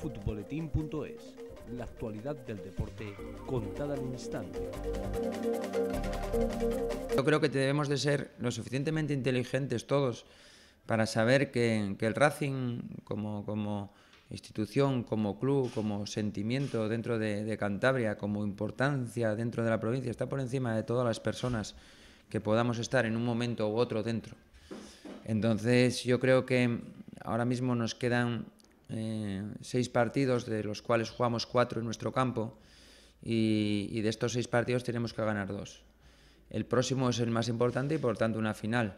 Futboletín.es, la actualidad del deporte contada al instante. Yo creo que debemos de ser lo suficientemente inteligentes todos para saber que, el Racing como, institución, como club, como sentimiento dentro de, Cantabria, como importancia dentro de la provincia, está por encima de todas las personas que podamos estar en un momento u otro dentro. Entonces yo creo que ahora mismo nos quedan eh, seis partidos, de los cuales jugamos cuatro en nuestro campo, y de estos seis partidos tenemos que ganar dos. El próximo es el más importante y por tanto una final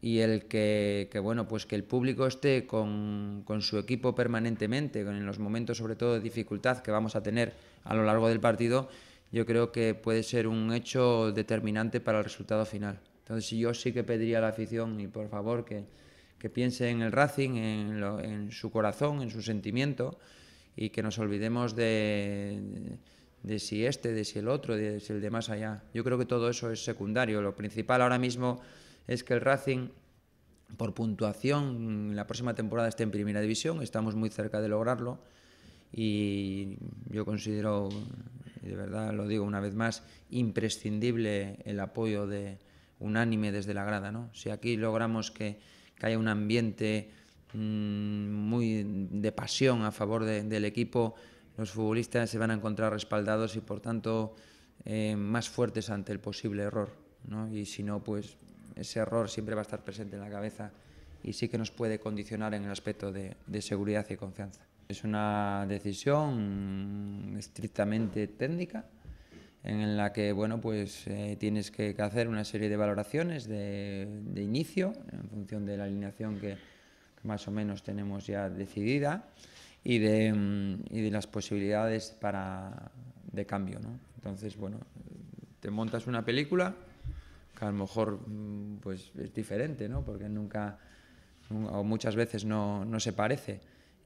y el que, bueno, pues que el público esté con, su equipo permanentemente, en los momentos sobre todo de dificultad que vamos a tener a lo largo del partido, yo creo que puede ser un hecho determinante para el resultado final. Entonces yo sí que pediría a la afición, y por favor, que, piense en el Racing, en, su corazón, en su sentimiento, y que nos olvidemos de, de si este, de si el otro, de si el de más allá. Yo creo que todo eso es secundario. Lo principal ahora mismo es que el Racing por puntuación la próxima temporada esté en primera división, estamos muy cerca de lograrlo y yo considero, de verdad lo digo una vez más, imprescindible el apoyo de unánime desde la grada. ¿no? Si aquí logramos que, haya un ambiente mm, muy de pasión a favor del equipo, los futbolistas se van a encontrar respaldados y por tanto eh, más fuertes ante el posible error. Y si no, pues ese error siempre va a estar presente en la cabeza y sí que nos puede condicionar en el aspecto de, seguridad y confianza. Es una decisión estrictamente técnica en la que bueno, pues, eh, tienes que hacer una serie de valoraciones de, inicio en función de la alineación que, que, más o menos tenemos ya decidida y de, mm, y de las posibilidades para, de cambio. ¿no? Entonces, bueno, te montas una película que a lo mejor mm, pues, es diferente, ¿no? porque nunca o muchas veces no, no se parece.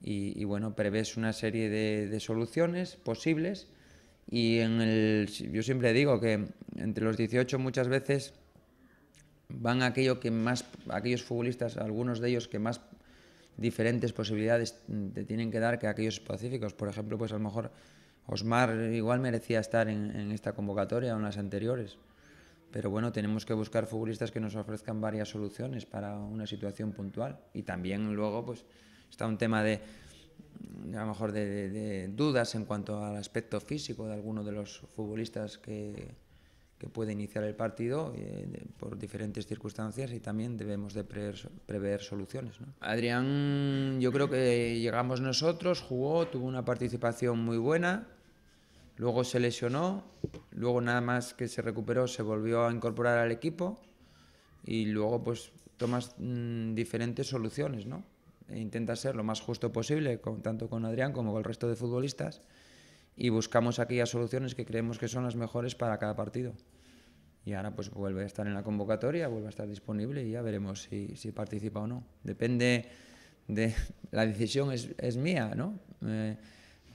Y, bueno, prevés una serie de, soluciones posibles y en el, yo siempre digo que entre los 18 muchas veces van aquello que más, aquellos futbolistas, algunos de ellos que más diferentes posibilidades te tienen que dar que aquellos específicos. Por ejemplo, pues a lo mejor Osmar igual merecía estar en, en esta convocatoria o en las anteriores. Pero bueno, tenemos que buscar futbolistas que nos ofrezcan varias soluciones para una situación puntual. Y también luego pues está un tema de, a lo mejor de, dudas en cuanto al aspecto físico de alguno de los futbolistas que, puede iniciar el partido eh, por diferentes circunstancias y también debemos de prever, soluciones. Adrián, yo creo que llegamos nosotros, jugó, tuvo una participación muy buena. Luego se lesionó, luego nada más que se recuperó se volvió a incorporar al equipo y luego pues tomas mm, diferentes soluciones, ¿no? E intentas ser lo más justo posible, tanto con Adrián como con el resto de futbolistas, y buscamos aquellas soluciones que creemos que son las mejores para cada partido. Y ahora pues vuelve a estar en la convocatoria, vuelve a estar disponible y ya veremos si, participa o no. Depende de... La decisión es, es mía, ¿no? Eh,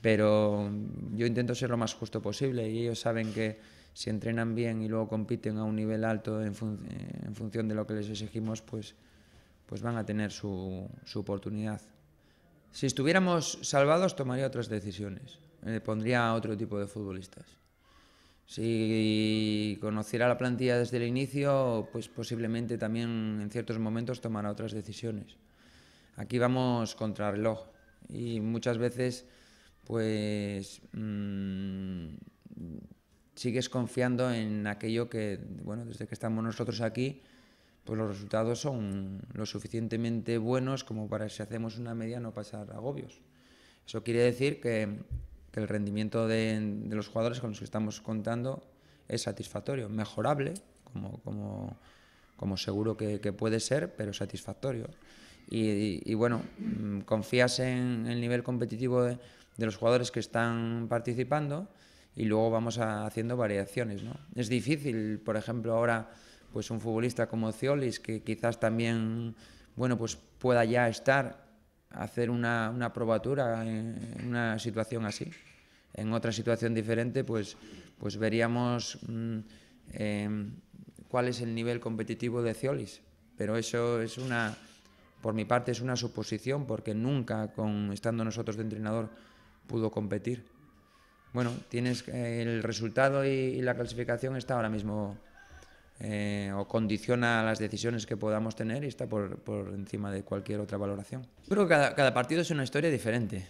pero yo intento ser lo más justo posible y ellos saben que si entrenan bien y luego compiten a un nivel alto en, función de lo que les exigimos, pues, pues van a tener su, su oportunidad. Si estuviéramos salvados, tomaría otras decisiones. Eh, pondría a otro tipo de futbolistas. Si conociera la plantilla desde el inicio, pues posiblemente también en ciertos momentos tomará otras decisiones. Aquí vamos contra reloj y muchas veces pues mm, sigues confiando en aquello que, bueno, desde que estamos nosotros aquí, pues los resultados son lo suficientemente buenos como para si hacemos una media no pasar agobios. Eso quiere decir que, el rendimiento de, los jugadores con los que estamos contando es satisfactorio, mejorable, como, seguro que puede ser, pero satisfactorio y, bueno, mm, confías en el nivel competitivo de, los jugadores que están participando y luego vamos haciendo variaciones. ¿no? Es difícil, por ejemplo, ahora pues un futbolista como Ciolis, que quizás también bueno, pues pueda ya estar, hacer una, una probatura en, una situación así. En otra situación diferente, pues, pues veríamos mm, eh, cuál es el nivel competitivo de Ciolis. Pero eso es una, por mi parte es una suposición porque nunca estando nosotros de entrenador pudo competir. Bueno, tienes eh, el resultado y, la clasificación está ahora mismo eh, o condiciona las decisiones que podamos tener y está por, encima de cualquier otra valoración. Creo que cada, cada partido es una historia diferente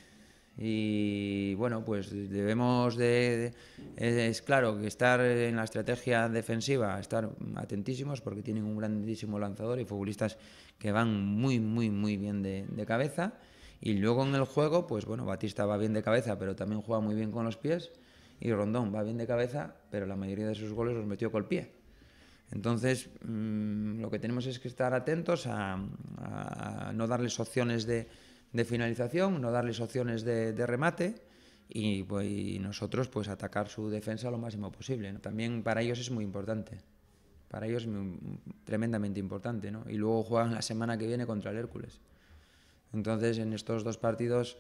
y bueno, pues debemos de, es claro que estar en la estrategia defensiva, estar atentísimos porque tienen un grandísimo lanzador y futbolistas que van muy, muy, muy bien de, cabeza. Y luego en el juego, pues bueno, Batista va bien de cabeza, pero también juega muy bien con los pies. Y Rondón va bien de cabeza, pero la mayoría de sus goles los metió con el pie. Entonces, mm, lo que tenemos es que estar atentos a no darles opciones de, de finalización, no darles opciones de, remate y, pues, nosotros pues atacar su defensa lo máximo posible. También para ellos es muy importante, para ellos es tremendamente importante. Y luego juegan la semana que viene contra el Hércules. Entonces en estos dos partidos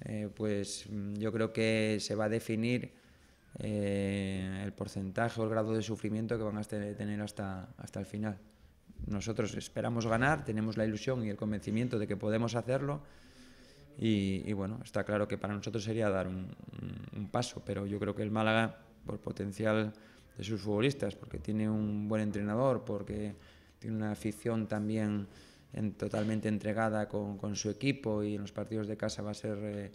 eh, pues yo creo que se va a definir eh, el porcentaje o el grado de sufrimiento que van a tener hasta, hasta el final nosotros esperamos ganar, tenemos la ilusión y el convencimiento de que podemos hacerlo. Y, bueno, está claro que para nosotros sería dar un, paso, pero yo creo que el Málaga, por potencial de sus futbolistas, porque tiene un buen entrenador, porque tiene una afición también totalmente entregada con, su equipo y en los partidos de casa va a ser, eh,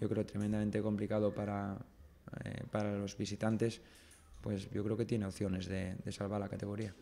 yo creo, tremendamente complicado eh, para, los visitantes, pues yo creo que tiene opciones de salvar la categoría.